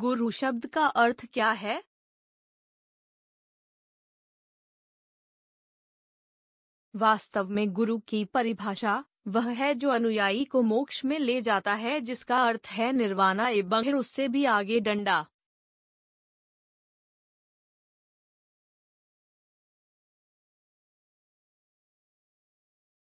गुरु शब्द का अर्थ क्या है वास्तव में गुरु की परिभाषा वह है जो अनुयायी को मोक्ष में ले जाता है जिसका अर्थ है निर्वाणा एवं उससे भी आगे डंडा